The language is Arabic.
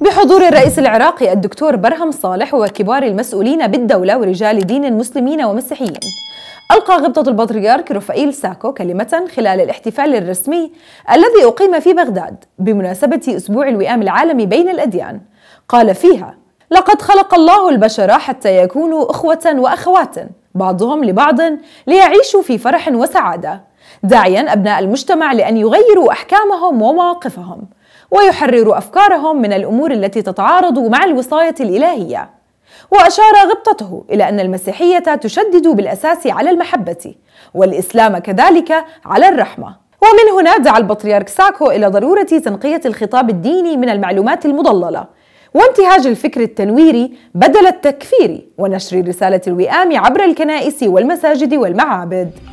بحضور الرئيس العراقي الدكتور برهم صالح وكبار المسؤولين بالدولة ورجال دين المسلمين ومسيحيين ألقى غبطة البطريرك رفائيل ساكو كلمة خلال الاحتفال الرسمي الذي أقيم في بغداد بمناسبة أسبوع الوئام العالمي بين الأديان قال فيها لقد خلق الله البشر حتى يكونوا إخوة وأخوات بعضهم لبعض ليعيشوا في فرح وسعادة داعيا أبناء المجتمع لأن يغيروا أحكامهم ومواقفهم ويحرروا أفكارهم من الأمور التي تتعارض مع الوصاية الإلهية وأشار غبطته إلى أن المسيحية تشدد بالأساس على المحبة والإسلام كذلك على الرحمة ومن هنا دعا البطريرك ساكو إلى ضرورة تنقية الخطاب الديني من المعلومات المضللة وانتهاج الفكر التنويري بدل التكفيري ونشر رسالة الوئام عبر الكنائس والمساجد والمعابد